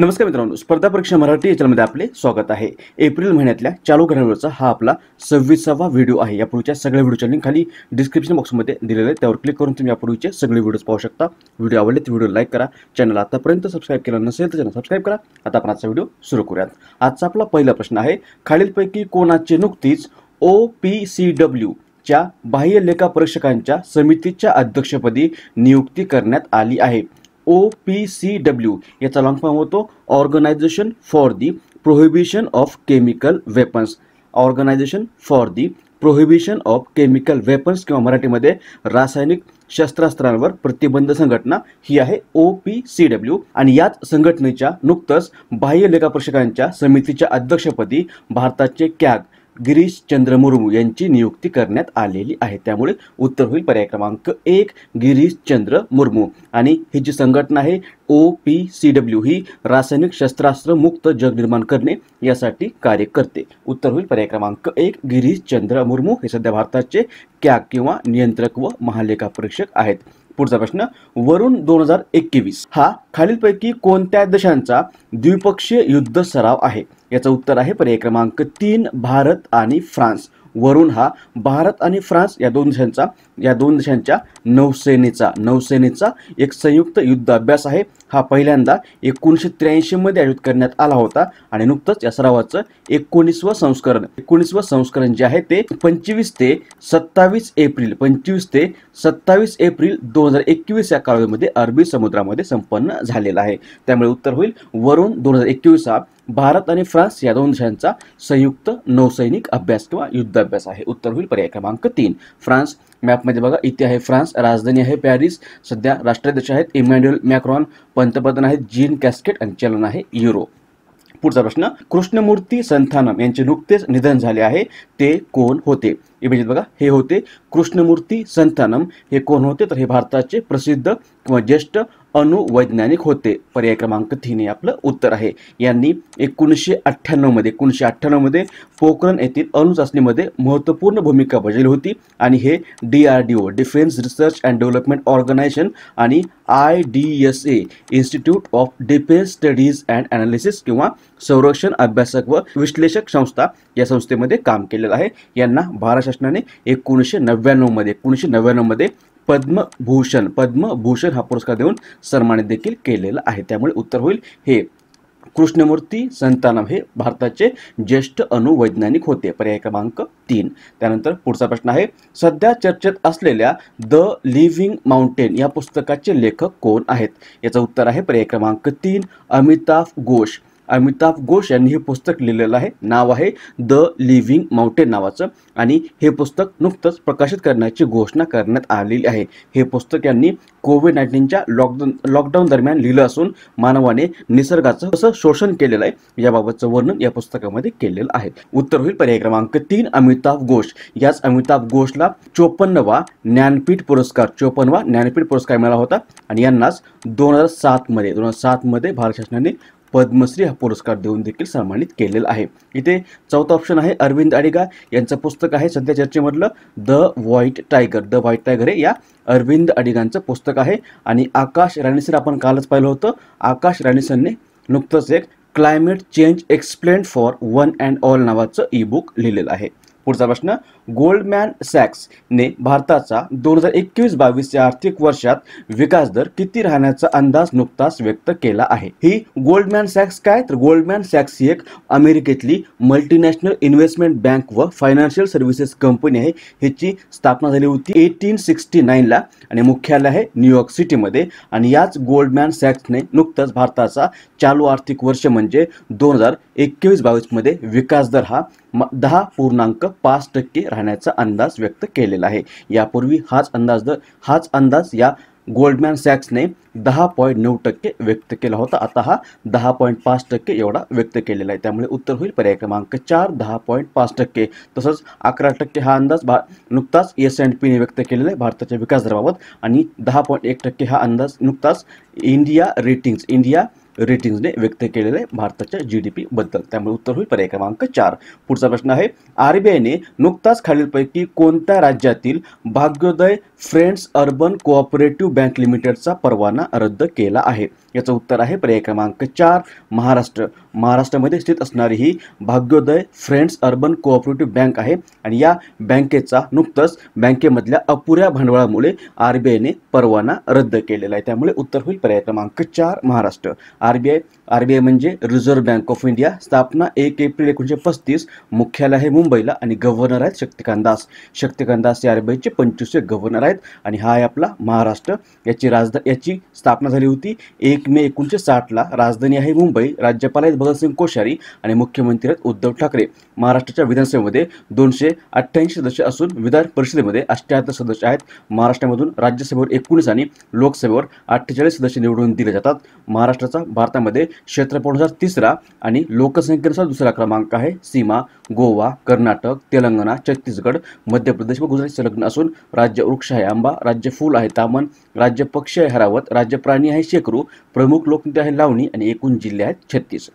नमस्कार मित्रांनो स्पर्धा परीक्षा मराठी याच्यामध्ये आपले स्वागत आहे एप्रिल महिन्यातल्या चालू घडामोडीचा हा आपला सव्वीसावा व्हिडिओ आहे यापूर्वीच्या सगळ्या व्हिडिओच्या लिंक खाली डिस्क्रिप्शन बॉक्समध्ये दिलेले आहे त्यावर क्लिक करून तुम्ही यापूर्वीचे सगळे व्हिडिओज पाहू शकता व्हिडिओ आवडले तर व्हिडिओ लाईक करा चॅनल आतापर्यंत सबस्क्राईब केला नसेल तर चॅनल सबस्क्राईब करा आता आपण आजचा व्हिडिओ सुरू करूयात आजचा आपला पहिला प्रश्न आहे खालीलपैकी कोणाचे नुकतीच ओ पी सी डब्ल्यू च्या बाह्य लेखा परीक्षकांच्या समितीच्या अध्यक्षपदी नियुक्ती करण्यात आली आहे ओ पी सी डब्ल्यू याचा लॉंग फॉर्म होतो organisation for the prohibition of chemical weapons organisation for the prohibition of chemical weapons किंवा मराठीमध्ये रासायनिक शस्त्रास्त्रांवर प्रतिबंध संघटना ही आहे ओ पी सी डब्ल्यू आणि याच संघटनेच्या नुकतंच बाह्य लेखापरीक्षकांच्या समितीच्या अध्यक्षपदी भारताचे कॅग गिरीश चंद्र मुर्मू यांची नियुक्ती करण्यात आलेली आहे त्यामुळे उत्तर होईल पर्याय क्रमांक एक गिरीश चंद्र मुर्मू आणि ही जी संघटना आहे ओ पी सी डब्ल्यू ही रासायनिक शस्त्रास्त्र मुक्त जग निर्माण करणे यासाठी कार्य करते उत्तर होईल पर्याय क्रमांक एक गिरीश चंद्र मुर्मू हे सध्या भारताचे क्या किंवा नियंत्रक व महालेखा परीक्षक आहेत पुढचा प्रश्न वरून दोन हजार एकवीस हा खालीलपैकी कोणत्या देशांचा द्विपक्षीय युद्ध सराव आहे याचं उत्तर आहे पर्याय क्रमांक तीन भारत आणि फ्रान्स वरुण हा भारत आणि फ्रान्स या दोन देशांचा या दोन देशांच्या नौसेनेचा नौसेनेचा एक संयुक्त युद्ध अभ्यास आहे हा पहिल्यांदा एकोणीसशे त्र्याऐंशीमध्ये आयोजित करण्यात आला होता आणि नुकतंच या सरावाचं एकोणीसवं संस्करण एकोणीसवं संस्करण जे आहे ते पंचवीस ते सत्तावीस एप्रिल पंचवीस ते सत्तावीस एप्रिल दोन हजार एकवीस या कालावधीमध्ये अरबी समुद्रामध्ये संपन्न झालेला आहे त्यामुळे उत्तर होईल वरून दोन हजार एकवीस हा भारत आणि फ्रान्स या दोन देशांचा संयुक्त नौसैनिक अभ्यास किंवा युद्ध अभ्यास आहे उत्तर होईल पर्याय क्रमांक तीन फ्रान्स मॅपमध्ये बघा इथे आहे फ्रान्स राजधानी आहे पॅरिस सध्या राष्ट्राध्यक्ष आहेत इमॅन्युएल मॅक्रॉन पंतप्रधान आहेत जीन कॅस्केट आणि चलन आहे युरो पुढचा प्रश्न कृष्णमूर्ती संथानम यांचे नुकतेच निधन झाले आहे ते कोण होते इमेजित बघा हे होते कृष्णमूर्ती संथानम हे कोण होते तर हे भारताचे प्रसिद्ध किंवा ज्येष्ठ अणुवैज्ञानिक होते पर्याय क्रमांक तीन हे आपलं उत्तर आहे यांनी एकोणीसशे अठ्ठ्याण्णवमध्ये एकोणीसशे अठ्ठ्याण्णवमध्ये पोखरण येथील अणुचाचणीमध्ये महत्त्वपूर्ण भूमिका बजावली होती आणि हे D R D O defence research and development organisation आणि I D S A institute of defence studies and analysis किंवा संरक्षण अभ्यासक व विश्लेषक संस्था या संस्थेमध्ये काम केलेलं आहे यांना भारत शासनाने एकोणीसशे नव्याण्णवमध्ये एकोणीसशे नव्याण्णवमध्ये पद्मभूषण पद्मभूषण हा पुरस्कार देऊन सन्मानित देखील केलेला आहे त्यामुळे उत्तर होईल हे कृष्णमूर्ती संतानम हे भारताचे ज्येष्ठ अनुवैज्ञानिक होते पर्याय क्रमांक तीन त्यानंतर पुढचा प्रश्न आहे सध्या चर्चेत असलेल्या द लिव्हिंग माउंटेन या पुस्तकाचे लेखक कोण आहेत याचं उत्तर आहे पर्याय क्रमांक तीन अमिताभ घोष अमिताभ घोष यांनी हे पुस्तक लिहिलेलं आहे नाव आहे द लिव्हिंग माउंटेन नावाचं आणि हे पुस्तक नुकतंच प्रकाशित करण्याची घोषणा करण्यात आलेली आहे हे पुस्तक यांनी कोविड नाईन्टीनच्या लॉकडाऊन लॉकडाऊन दरम्यान लिहिलं असून मानवाने निसर्गाचं कसं शोषण केलेलं आहे याबाबतचं वर्णन या पुस्तकामध्ये केलेलं आहे उत्तर होईल पर्याय क्रमांक तीन अमिताभ घोष याच अमिताभ घोषला चोपन्नवा ज्ञानपीठ पुरस्कार चोपन्नवा ज्ञानपीठ पुरस्कार मिळाला होता आणि यांनाच दोन हजार सातमध्ये दोन हजार सातमध्ये भारत शासनाने पद्मश्री हा पुरस्कार देऊन देखील सन्मानित केलेला आहे इथे चौथा ऑप्शन आहे अरविंद अडिगा यांचं पुस्तक आहे सध्या चर्चेमधलं the white tiger the white tiger हे या अरविंद अडिगांचं पुस्तक आहे आणि आकाश राणेसर आपण कालच पाहिलं होतं आकाश राणेसरने नुकतंच एक climate change explain for one and all नावाचं ई बुक लिहिलेलं आहे पुढचा प्रश्न गोल्डमॅन सॅक्सने भारताचा दोन हजार एकवीस बावीस या आर्थिक वर्षात विकास दर किती राहण्याचा अंदाज नुकताच व्यक्त केला आहे ही गोल्डमॅन सॅक्स काय तर गोल्डमॅन सॅक्स ही एक अमेरिकेतली मल्टीनॅशनल इन्व्हेस्टमेंट बँक व फायनान्शियल सर्व्हिसेस कंपनी आहे ह्याची स्थापना झाली होती एटीन सिक्स्टी नाईनला आणि मुख्यालय आहे न्यूयॉर्क सिटीमध्ये आणि याच गोल्डमॅन सॅक्सने नुकताच भारताचा चालू आर्थिक वर्ष म्हणजे दोन हजार एकवीस बावीसमध्ये विकास दर हा दहा पूर्णांक पाच टक्के राहण्याचा अंदाज व्यक्त केलेला आहे यापूर्वी हाच अंदाज दर हाच अंदाज या गोल्डमॅन सॅक्सने दहा पॉईंट नऊ टक्के व्यक्त केला होता आता हा दहा पॉईंट पाच टक्के एवढा व्यक्त केलेला आहे त्यामुळे उत्तर होईल पर्याय क्रमांक चार दहा पॉईंट पाच टक्के तसंच अकरा टक्के हा अंदाज भा नुकताच एस अँड पीने व्यक्त केलेला आहे भारताच्या विकास दराबाबत आणि दहा पॉईंट एक टक्के हा अंदाज नुकताच इंडिया रेटिंग्स इंडिया रेटिंग्जने व्यक्त केलेले आहे भारताच्या जी डी पीबद्दल त्यामुळे उत्तर होईल पर्याय क्रमांक चार पुढचा प्रश्न आहे आरबीआयने नुकताच खालीलपैकी कोणत्या राज्यातील Bhagyodaya friends urban cooperative bank लिमिटेडचा परवाना रद्द केला आहे याचं उत्तर आहे पर्याय क्रमांक चार महाराष्ट्र महाराष्ट्रामध्ये स्थित असणारी ही Bhagyodaya friends urban cooperative bank आहे आणि या बँकेचा नुकतंच बँकेमधल्या अपुऱ्या भांडवळामुळे आर बी आयने परवाना रद्द केलेला आहे त्यामुळे उत्तर होईल पर्याय क्रमांक चार Maharashtra R B I R B I म्हणजे रिझर्व्ह बँक ऑफ इंडिया स्थापना एक एप्रिल एकोणीसशे पस्तीस मुख्यालय आहे मुंबईला आणि गव्हर्नर आहेत शक्तिकांत दास शक्तिकांत दास हे आर बी आयचे पंचवीसशे गव्हर्नर आहेत आणि हा आहे आपला महाराष्ट्र याची राजधा याची स्थापना झाली होती एक मे एकोणीसशे साठला राजधानी आहे मुंबई राज्यपाल आहेत भगतसिंग कोश्यारी आणि मुख्यमंत्री आहेत उद्धव ठाकरे महाराष्ट्राच्या विधानसभेमध्ये दोनशे अठ्ठ्याऐंशी सदस्य असून विधान परिषदेमध्ये अठ्ठ्याहत्तर सदस्य आहेत महाराष्ट्रामधून राज्यसभेवर एकोणीस आणि लोकसभेवर अठ्ठेचाळीस सदस्य निवडून दिले जातात महाराष्ट्राचा भारतामध्ये क्षेत्रफळानुसार तिसरा आणि लोकसंख्येनुसार दुसरा क्रमांक आहे सीमा गोवा कर्नाटक तेलंगणा छत्तीसगड मध्य प्रदेश व गुजरात संलग्न असून राज्य वृक्ष आहे आंबा राज्य फुल आहे तामन राज्य पक्षी आहे हरावत राज्य प्राणी आहे शेकरू प्रमुख लोकनेते आहे लावणी आणि एकूण जिल्हे आहेत छत्तीस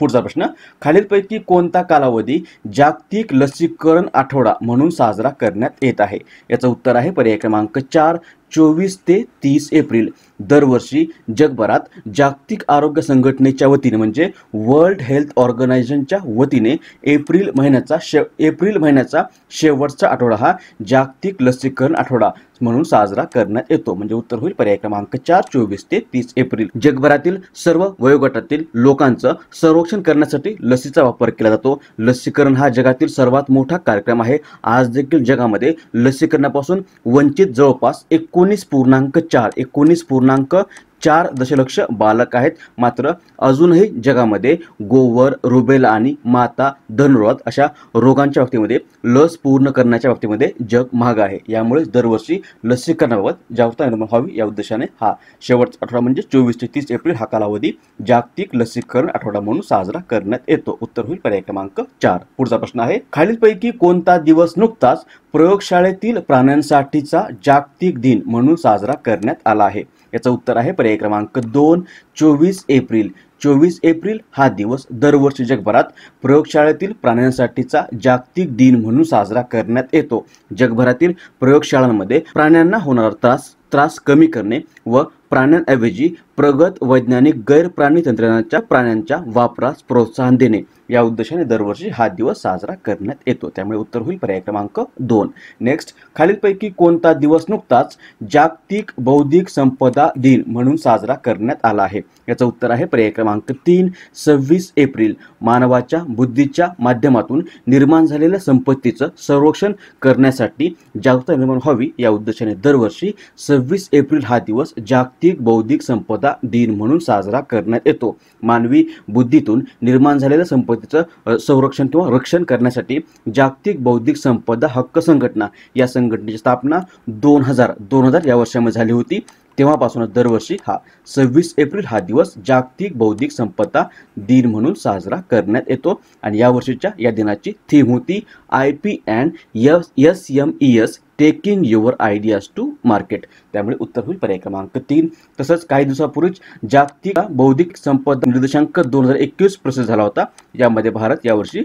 पुढचा प्रश्न खालीलपैकी कोणता कालावधी जागतिक लसीकरण आठवडा म्हणून साजरा करण्यात येत आहे याचं उत्तर आहे पर्याय क्रमांक चार चोवीस ते तीस एप्रिल दरवर्षी जगभरात जागतिक आरोग्य संघटनेच्या वतीने म्हणजे वर्ल्ड हेल्थ ऑर्गनायझेशनच्या वतीने एप्रिल महिन्याचा शे एप्रिल महिन्याचा शेवटचा आठवडा हा जागतिक लसीकरण आठवडा म्हणून साजरा करण्यात येतो म्हणजे उत्तर होईल पर्याय क्रमांक चार चोवीस ते तीस एप्रिल जगभरातील सर्व वयोगटातील लोकांचं संरक्षण करण्यासाठी लसीचा वापर केला जातो लसीकरण हा जगातील सर्वात मोठा कार्यक्रम आहे आज देखील जगामध्ये लसीकरणापासून वंचित जवळपास एक एकोणीस पूर्णांक चार एकोणीस पूर्णांक चार दशलक्ष बालक आहेत मात्र अजूनही जगामध्ये गोवर रुबेला आणि माता धनुरोध अशा रोगांच्या बाबतीमध्ये लस पूर्ण करण्याच्या बाबतीमध्ये जग महाग आहे यामुळे दरवर्षी लसीकरणाबाबत जावता निर्माण व्हावी या उद्देशाने हा शेवटचा आठवडा म्हणजे चोवीस ते तीस एप्रिल हा कालावधी जागतिक लसीकरण आठवडा म्हणून साजरा करण्यात येतो उत्तर होईल पर्याय क्रमांक चार पुढचा प्रश्न आहे खालीलपैकी कोणता दिवस नुकताच प्रयोगशाळेतील प्राण्यांसाठीचा जागतिक दिन म्हणून साजरा करण्यात आला आहे याचं उत्तर आहे पर्याय क्रमांक दोन चोवीस एप्रिल चोवीस एप्रिल हा दिवस दरवर्षी जगभरात प्रयोगशाळेतील प्राण्यांसाठीचा जागतिक दिन म्हणून साजरा करण्यात येतो जगभरातील प्रयोगशाळांमध्ये प्राण्यांना होणारा त्रास त्रास कमी करणे व प्राण्यांऐवजी प्रगत वैज्ञानिक गैर प्राणी तंत्रज्ञानाच्या प्राण्यांच्या वापरास प्रोत्साहन देणे या उद्देशाने दरवर्षी हा दिवस साजरा करण्यात येतो त्यामुळे उत्तर होईल पर्याय क्रमांक दोन नेक्स्ट खालीलपैकी कोणता दिवस नुकताच जागतिक बौद्धिक संपदा दिन म्हणून साजरा करण्यात आला आहे याचं उत्तर आहे पर्याय क्रमांक तीन सव्वीस एप्रिल मानवाच्या बुद्धीच्या माध्यमातून निर्माण झालेल्या संपत्तीचं संरक्षण करण्यासाठी जागृता निर्माण व्हावी या उद्देशाने दरवर्षी सव्वीस एप्रिल हा दिवस जाग जागतिक बौद्धिक संपदा दिन म्हणून साजरा करण्यात येतो मानवी बुद्धीतून निर्माण झालेल्या संपत्तीचं संरक्षण किंवा रक्षण करण्यासाठी जागतिक बौद्धिक संपदा हक्क संघटना या संघटनेची स्थापना दोन हजार दोन हजार या वर्षामध्ये झाली होती तेव्हापासूनच दरवर्षी हा सव्वीस एप्रिल हा दिवस जागतिक बौद्धिक संपदा दिन म्हणून साजरा करण्यात येतो आणि यावर्षीच्या या दिनाची थीम होती I P and S M E S taking your ideas to market त्यामुळे उत्तर होईल पर्याय क्रमांक तीन तसंच काही दिवसापूर्वीच जागतिक बौद्धिक संपदा निर्देशांक दोन हजार एकवीस प्रसिद्ध झाला होता यामध्ये भारत यावर्षी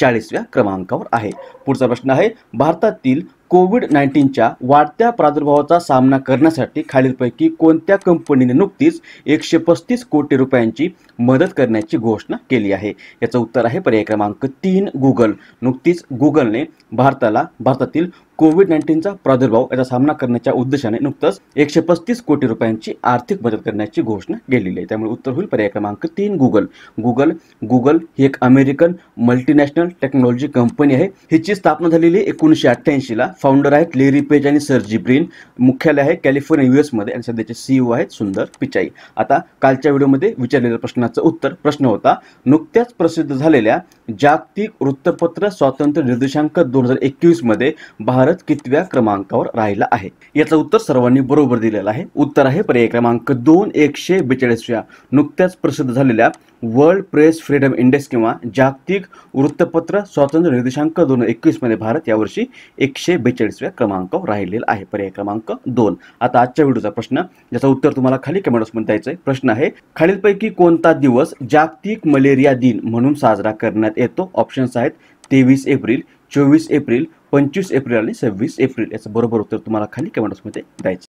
चाळीसव्या क्रमांकावर आहे पुढचा प्रश्न आहे भारतातील कोविड नाईन्टीनच्या वाढत्या प्रादुर्भावाचा सामना करण्यासाठी खालीलपैकी कोणत्या कंपनीने नुकतीच एकशे पस्तीस कोटी रुपयांची मदत करण्याची घोषणा केली आहे याचं उत्तर आहे पर्याय क्रमांक तीन गुगल नुकतीच गुगलने भारताला भारतातील कोविड नाईन्टीनचा प्रादुर्भाव याचा सामना करण्याच्या उद्देशाने नुकतंच एकशे पस्तीस कोटी रुपयांची आर्थिक मदत करण्याची घोषणा केलेली आहे त्यामुळे उत्तर होईल पर्याय क्रमांक तीन गुगल गुगल गुगल ही एक अमेरिकन मल्टीनॅशनल टेक्नॉलॉजी कंपनी आहे हिची स्थापना झालेली एकोणीसशे अठ्ठ्याऐंशीला फाउंडर आहेत लेरी पेज आणि जी ब्रिन मुख्यालय आहे कॅलिफोर्निया यू एसमध्ये आणि सध्याचे सीईओ e आहेत सुंदर पिचाई आता कालच्या व्हिडिओमध्ये विचारलेल्या प्रश्नाचं उत्तर प्रश्न होता नुकत्याच प्रसिद्ध झालेल्या जागतिक वृत्तपत्र स्वातंत्र्य निर्देशांक दोन हजार एकवीसमध्ये भारत कितव्या क्रमांकावर राहिला आहे याचं उत्तर सर्वांनी बरोबर दिलेलं आहे उत्तर आहे पर्याय क्रमांक दोन एकशे बेचाळीसव्या नुकत्याच प्रसिद्ध झालेल्या वर्ल्ड प्रेस फ्रीडम इंडेक्स किंवा जागतिक वृत्तपत्र स्वातंत्र्य निर्देशांक दोन हजार एकवीसमध्ये भारत यावर्षी एकशे बेचाळीसव्या क्रमांक राहिलेला आहे पर्याय क्रमांक दोन आता आजच्या व्हिडिओचा प्रश्न ज्याचं उत्तर तुम्हाला खाली कमेंट्समध्ये द्यायचं आहे प्रश्न आहे खालीलपैकी कोणता दिवस जागतिक मलेरिया दिन म्हणून साजरा करण्यात येतो ऑप्शन्स आहेत तेवीस एप्रिल चोवीस एप्रिल पंचवीस एप्रिल आणि सव्वीस एप्रिल याचं बरोबर उत्तर तुम्हाला खाली कमेंट्समध्ये द्यायचं